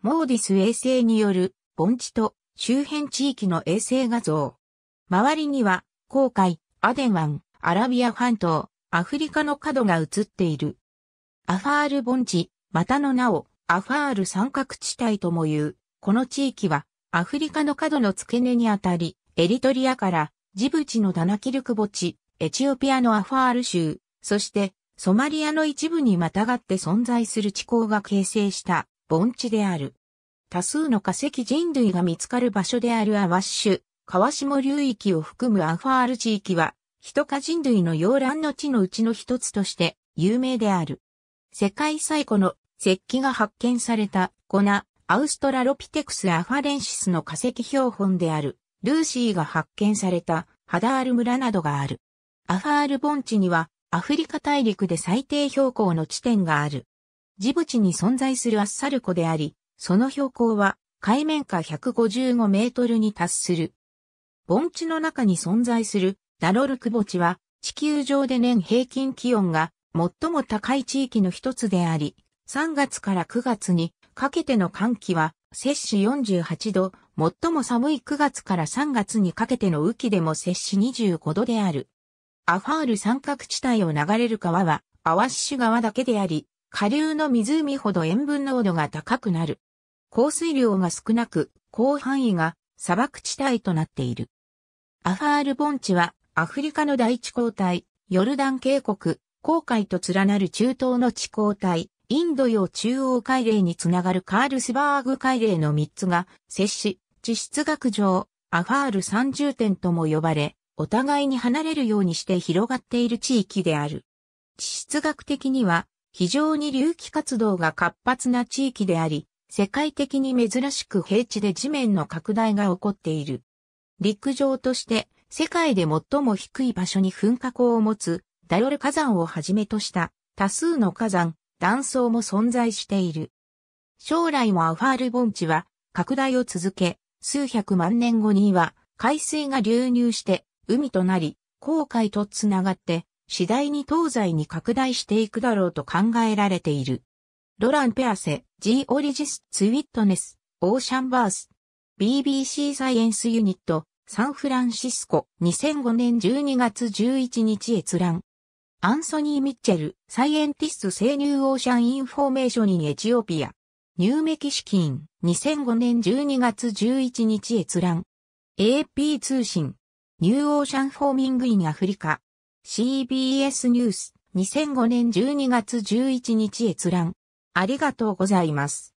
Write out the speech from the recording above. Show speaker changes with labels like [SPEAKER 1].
[SPEAKER 1] モーディス衛星による盆地と周辺地域の衛星画像。周りには、航海、アデン湾、アラビア半島、アフリカの角が映っている。アファール盆地、またの名を、アファール三角地帯とも言う、この地域は、アフリカの角の付け根にあたり、エリトリアから、ジブチのダナキルク墓地、エチオピアのアファール州、そして、ソマリアの一部にまたがって存在する地高が形成した盆地である。多数の化石人類が見つかる場所であるアワッシュ、川下流域を含むアファール地域は、人化人類の洋乱の地のうちの一つとして有名である。世界最古の石器が発見された粉ナ、アウストラロピテクス・アファレンシスの化石標本である、ルーシーが発見されたハダール村などがある。アファール盆地にはアフリカ大陸で最低標高の地点がある。ジブチに存在するアッサル湖であり、その標高は海面下155メートルに達する。盆地の中に存在するダロルク墓地は地球上で年平均気温が最も高い地域の一つであり、3月から9月にかけての寒気は摂氏48度、最も寒い9月から3月にかけての雨季でも摂氏25度である。アファール三角地帯を流れる川は、アワッシュ川だけであり、下流の湖ほど塩分濃度が高くなる。降水量が少なく、広範囲が砂漠地帯となっている。アファール盆地はアフリカの第一交代、ヨルダン渓谷、航海と連なる中東の地交代、インド洋中央海嶺につながるカールスバーグ海嶺の3つが接し、地質学上、アファール三重点とも呼ばれ、お互いに離れるようにして広がっている地域である。地質学的には、非常に隆起活動が活発な地域であり、世界的に珍しく平地で地面の拡大が起こっている。陸上として世界で最も低い場所に噴火口を持つダヨル火山をはじめとした多数の火山、断層も存在している。将来もアファール盆地は拡大を続け、数百万年後には海水が流入して海となり、航海とつながって次第に東西に拡大していくだろうと考えられている。ロラン・ペアセ、ジオリジス・ツイットネス、オーシャンバース、BBC サイエンスユニット、サンフランシスコ、2005年12月11日閲覧。アンソニー・ミッチェル、サイエンティスト生乳オーシャン・インフォーメーション・イン・エチオピア。ニューメキシキン、2005年12月11日閲覧。AP 通信、ニューオーシャン・フォーミング・イン・アフリカ。CBS ニュース2005年12月11日閲覧。ありがとうございます。